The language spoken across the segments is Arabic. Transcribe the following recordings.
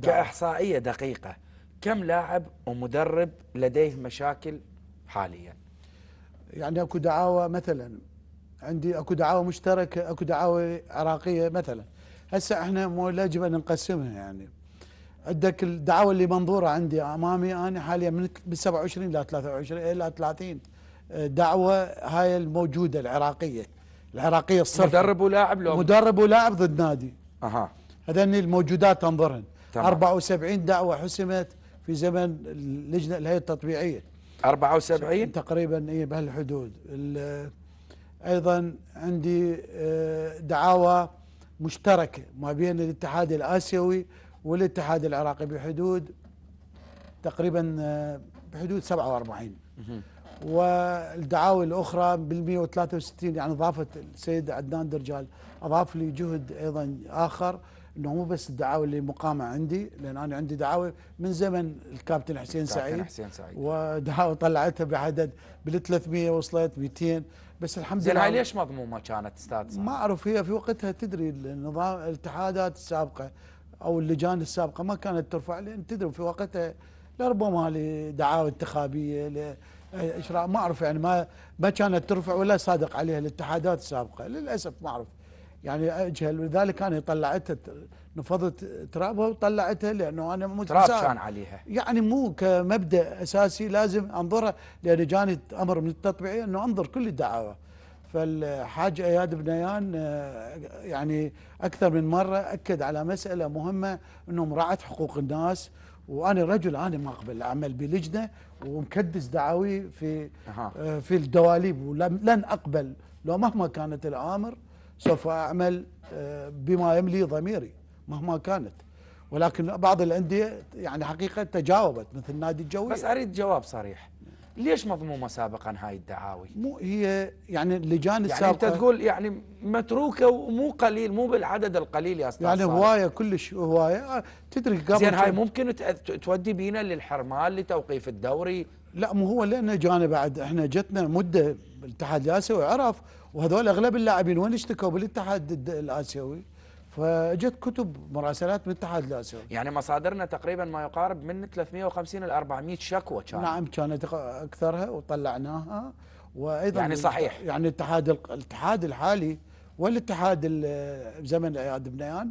نعم. كإحصائية دقيقة كم لاعب ومدرب لديه مشاكل حاليا يعني اكو دعاوى مثلا عندي اكو دعاوى مشتركه اكو دعاوى عراقيه مثلا هسه احنا مو يجب ان نقسمها يعني عندك الدعاوى اللي منظوره عندي امامي انا حاليا من 27 الى 23 الى 30 دعوه هاي الموجوده العراقيه العراقيه الصرف مدرب ولاعب لو مدرب ولاعب ضد نادي اها هذني الموجودات انظرهن تمام. 74 دعوة حسمت في زمن اللجنة الهيئة التطبيعية 74 تقريبا اي بهالحدود ايضا عندي آه، دعاوى مشتركة ما بين الاتحاد الآسيوي والاتحاد العراقي بحدود تقريبا آه، بحدود 47 والدعاوي الأخرى بال 163 يعني أضافت السيد عدنان درجال أضاف لي جهد أيضا آخر انه مو بس الدعاوى اللي مقامه عندي لان انا عندي دعاوى من زمن الكابتن حسين الكابتن سعيد حسين سعيد ودعاوى طلعتها بعدد بال 300 وصلت 200 بس الحمد لله هاي ليش مضمومه كانت استاذ ما اعرف هي في وقتها تدري النظام الاتحادات السابقه او اللجان السابقه ما كانت ترفع لان تدري في وقتها لربما لدعاوى انتخابيه اشراء ما اعرف يعني ما ما كانت ترفع ولا صادق عليها الاتحادات السابقه للاسف ما اعرف يعني اجهل ولذلك انا طلعتها نفضت ترابها وطلعتها لانه انا مو تراب كان عليها يعني مو كمبدا اساسي لازم انظرها لان جاني امر من التطبيعي انه انظر كل الدعاوى فالحاج اياد بنيان آه، يعني اكثر من مره اكد على مساله مهمه انه مراعاه حقوق الناس وانا رجل انا ما اقبل اعمل بلجنه ومكدس دعاوي في أه. في الدواليب ولن اقبل لو مهما كانت الاوامر سوف أعمل آه، بما يملي ضميري مهما كانت ولكن بعض الأندية يعني حقيقة تجاوبت مثل نادي الجوي بس أريد جواب صريح ليش مضمومه سابقا هاي الدعاوي؟ مو هي يعني اللجان يعني السابقه يعني انت تقول يعني متروكه ومو قليل مو بالعدد القليل يا استاذ يعني هوايه كلش هوايه آه، تدري قبل زين هاي ممكن تودي بينا للحرمان لتوقيف الدوري لا مو هو لان جانا بعد احنا جتنا مده الاتحاد الاسيوي عرف وهذول اغلب اللاعبين وين اشتكوا بالاتحاد الاسيوي فاجت كتب مراسلات من الاتحاد الاسيوي يعني مصادرنا تقريبا ما يقارب من 350 ل 400 شكوى كانت نعم كانت اكثرها وطلعناها وايضا يعني صحيح يعني الاتحاد الاتحاد الحالي والاتحاد بزمن اياد بنيان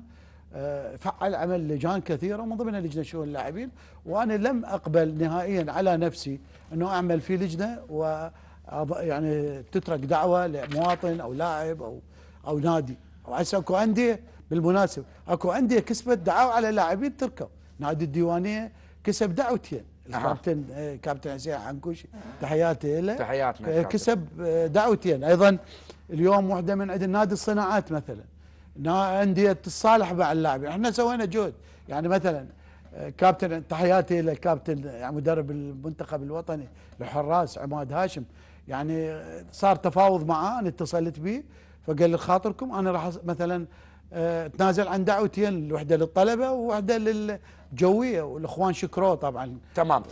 آه، فعل عمل لجان كثيره من ضمنها لجنه شؤون اللاعبين وانا لم اقبل نهائيا على نفسي انه اعمل في لجنه و يعني تترك دعوه لمواطن او لاعب او او نادي عسى اكو انديه بالمناسبه اكو انديه كسبت دعاوى على لاعبين تركوا نادي الديوانيه كسب دعوتين الكابتن إيه، كابتن حسين حنكوشي تحياتي له تحياتنا إيه، كسب إيه، دعوتين ايضا اليوم وحده من عند نادي الصناعات مثلا انديه تصالح مع اللاعبين احنا سوينا جهد يعني مثلا كابتن تحياتي للكابتن يعني مدرب المنتخب الوطني الحراس عماد هاشم يعني صار تفاوض معاه انا اتصلت به فقال لي خاطركم انا راح مثلا آه، تنازل عن دعوتين الوحده للطلبه وواحده للجويه والاخوان شكروه طبعا تمام